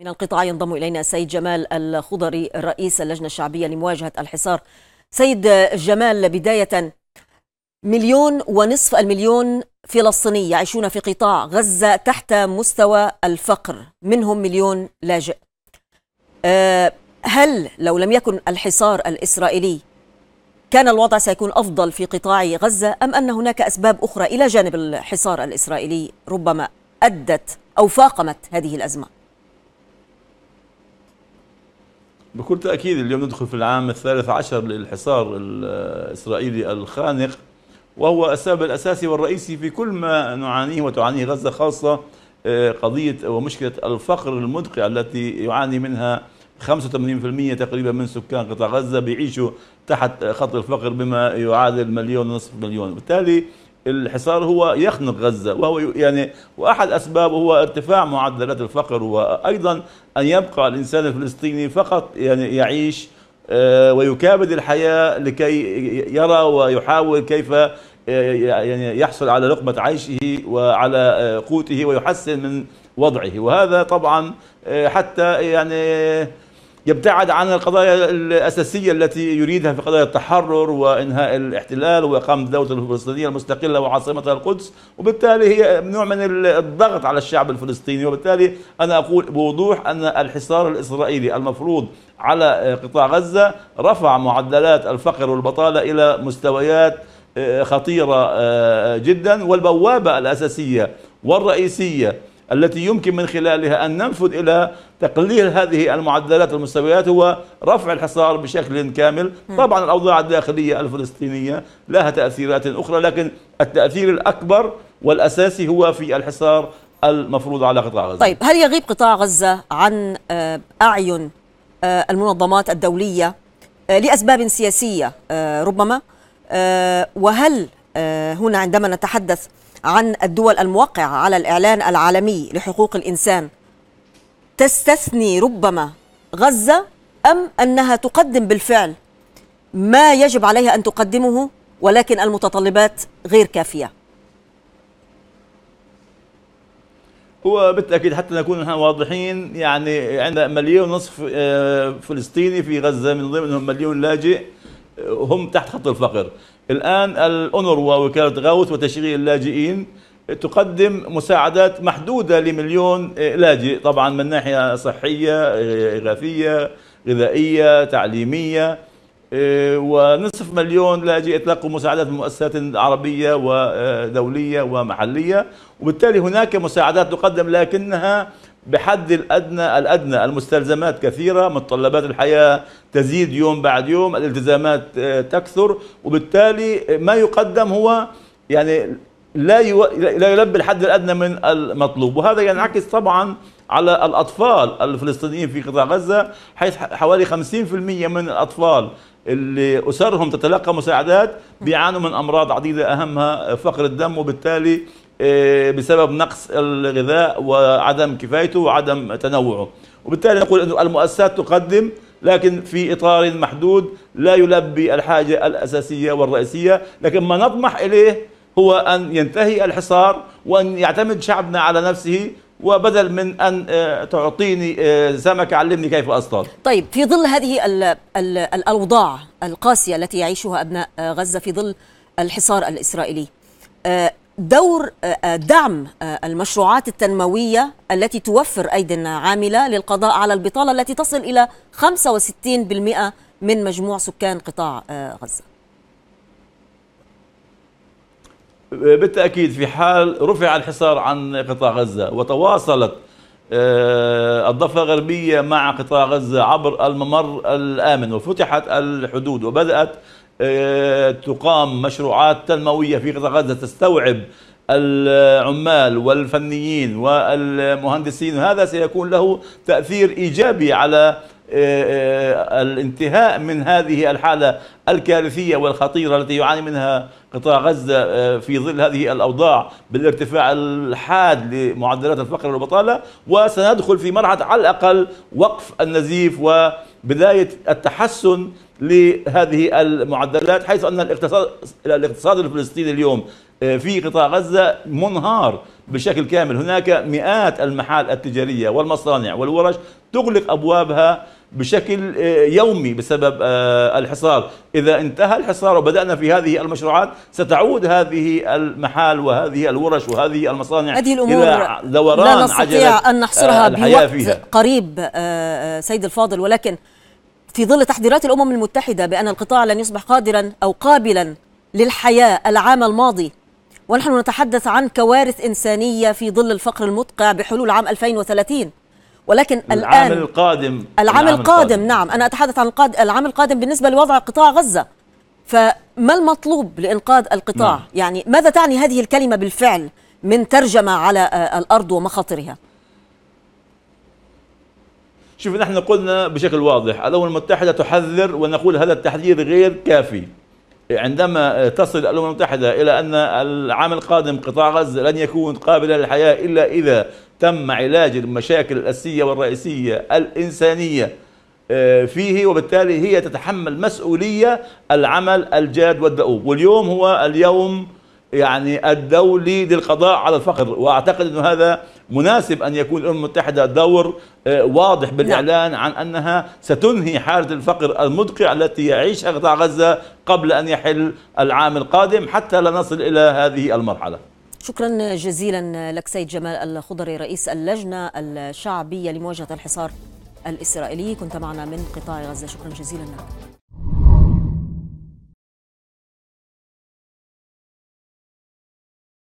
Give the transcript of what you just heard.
من القطاع ينضم إلينا السيد جمال الخضري رئيس اللجنة الشعبية لمواجهة الحصار سيد جمال بداية مليون ونصف المليون فلسطيني يعيشون في قطاع غزة تحت مستوى الفقر منهم مليون لاجئ آه، هل لو لم يكن الحصار الإسرائيلي كان الوضع سيكون أفضل في قطاع غزة أم أن هناك أسباب أخرى إلى جانب الحصار الإسرائيلي ربما أدت أو فاقمت هذه الأزمة بكل تأكيد اليوم ندخل في العام الثالث عشر للحصار الإسرائيلي الخانق وهو السبب الأساسي والرئيسي في كل ما نعانيه وتعانيه غزة خاصة آه، قضية ومشكلة الفقر المدقع التي يعاني منها 85% تقريبا من سكان قطاع غزة بيعيشوا تحت خط الفقر بما يعادل مليون ونصف مليون بالتالي الحصار هو يخنق غزة وهو يعني وأحد أسبابه هو ارتفاع معدلات الفقر وأيضا أن يبقى الإنسان الفلسطيني فقط يعني يعيش آه، ويكابد الحياة لكي يرى ويحاول كيف آه، يعني يحصل على لقمة عيشه وعلى آه، قوته ويحسن من وضعه وهذا طبعا حتى يعني يبتعد عن القضايا الأساسية التي يريدها في قضايا التحرر وإنهاء الاحتلال وإقامة دولة الفلسطينية المستقلة وعاصمتها القدس وبالتالي هي نوع من الضغط على الشعب الفلسطيني وبالتالي أنا أقول بوضوح أن الحصار الإسرائيلي المفروض على قطاع غزة رفع معدلات الفقر والبطالة إلى مستويات آه، خطيرة آه، جدا والبوابة الأساسية والرئيسية التي يمكن من خلالها أن ننفذ إلى تقليل هذه المعدلات والمستويات هو رفع الحصار بشكل كامل طبعا الأوضاع الداخلية الفلسطينية لها تأثيرات أخرى لكن التأثير الأكبر والأساسي هو في الحصار المفروض على قطاع غزة طيب هل يغيب قطاع غزة عن آه، أعين آه، المنظمات الدولية آه، لأسباب سياسية ربما وهل هنا عندما نتحدث عن الدول الموقعة على الإعلان العالمي لحقوق الإنسان تستثني ربما غزة أم أنها تقدم بالفعل ما يجب عليها أن تقدمه ولكن المتطلبات غير كافية هو بالتاكيد حتى نكون نحن واضحين يعني عندنا مليون ونصف آه، فلسطيني في غزه من ضمنهم مليون لاجئ آه، هم تحت خط الفقر الآن الأونروا وكالة غوث وتشغيل اللاجئين تقدم مساعدات محدودة لمليون لاجئ طبعا من ناحية صحية إغاثية غذائية تعليمية ونصف مليون لاجئ تلقوا مساعدات من مؤسسات عربية ودولية ومحلية وبالتالي هناك مساعدات تقدم لكنها بحد الأدنى الأدنى المستلزمات كثيرة متطلبات الحياة تزيد يوم بعد يوم الالتزامات آه، تكثر وبالتالي ما يقدم هو يعني لا لا يلبي الحد الأدنى من المطلوب وهذا ينعكس طبعا على الأطفال الفلسطينيين في قطاع غزة حيث حوالي 50% من الأطفال اللي أسرهم تتلقى مساعدات بيعانوا من أمراض عديدة أهمها فقر الدم وبالتالي إيه، بسبب نقص الغذاء وعدم كفايته وعدم تنوعه وبالتالي نقول أن المؤسسات تقدم لكن في إطار محدود لا يلبي الحاجة الأساسية والرئيسية لكن ما نطمح إليه هو أن ينتهي الحصار وأن يعتمد شعبنا على نفسه وبدل من أن إيه، تعطيني إيه، سمك علمني كيف أصطاد طيب في ظل هذه الأوضاع القاسية التي يعيشها أبناء آه، غزة في ظل الحصار الإسرائيلي آه، دور آه، آه، دعم آه، المشروعات التنموية التي توفر أيدي عاملة للقضاء على البطالة التي تصل إلى 65% من مجموع سكان قطاع غزة بالتأكيد في حال رفع الحصار عن قطاع غزة وتواصلت الضفة الغربية مع قطاع غزة عبر الممر الآمن وفتحت الحدود وبدأت آه، تقام مشروعات تنموية في قطاع غزة تستوعب العمال والفنيين والمهندسين هذا سيكون له تأثير إيجابي على آه، آه، الانتهاء من هذه الحالة الكارثية والخطيرة التي يعاني منها قطاع غزة آه، في ظل هذه الأوضاع بالارتفاع الحاد لمعدلات الفقر والبطالة وسندخل في مرحلة على الأقل وقف النزيف وبداية التحسن لهذه المعدلات حيث أن الاقتصاد, الاقتصاد الفلسطيني اليوم في قطاع غزة منهار بشكل كامل هناك مئات المحال التجارية والمصانع والورش تغلق أبوابها بشكل آه، يومي بسبب آه، الحصار إذا انتهى الحصار وبدأنا في هذه المشروعات ستعود هذه المحال وهذه الورش وهذه المصانع هذه الأمور إلى دوران لا نستطيع أن نحصرها آه، بوقت فيها. قريب سيد الفاضل ولكن في ظل تحذيرات الأمم المتحدة بأن القطاع لن يصبح قادرا أو قابلا للحياة العام الماضي ونحن نتحدث عن كوارث إنسانية في ظل الفقر المدقع بحلول عام 2030 ولكن العام الآن القادم العام القادم نعم أنا أتحدث عن العام القادم بالنسبة لوضع قطاع غزة فما المطلوب لإنقاذ القطاع نعم. يعني ماذا تعني هذه الكلمة بالفعل من ترجمة على آه، الأرض ومخاطرها شوف نحن قلنا بشكل واضح الأمم المتحدة تحذر ونقول هذا التحذير غير كافي عندما تصل الأمم المتحدة إلى أن العام القادم قطاع غزة لن يكون قابلا للحياة إلا إذا تم علاج المشاكل الأساسية والرئيسية الإنسانية آه، فيه وبالتالي هي تتحمل مسؤولية العمل الجاد والدؤوب واليوم هو اليوم يعني الدولي للقضاء على الفقر وأعتقد أن هذا مناسب أن يكون الأمم المتحدة دور آه، واضح بالإعلان نعم. عن أنها ستنهي حالة الفقر المدقع التي يعيشها قطاع غزة قبل أن يحل العام القادم حتى لا نصل إلى هذه المرحلة شكرا جزيلا لك سيد جمال الخضري رئيس اللجنة الشعبية لمواجهة الحصار الإسرائيلي كنت معنا من قطاع غزة شكرا جزيلا لك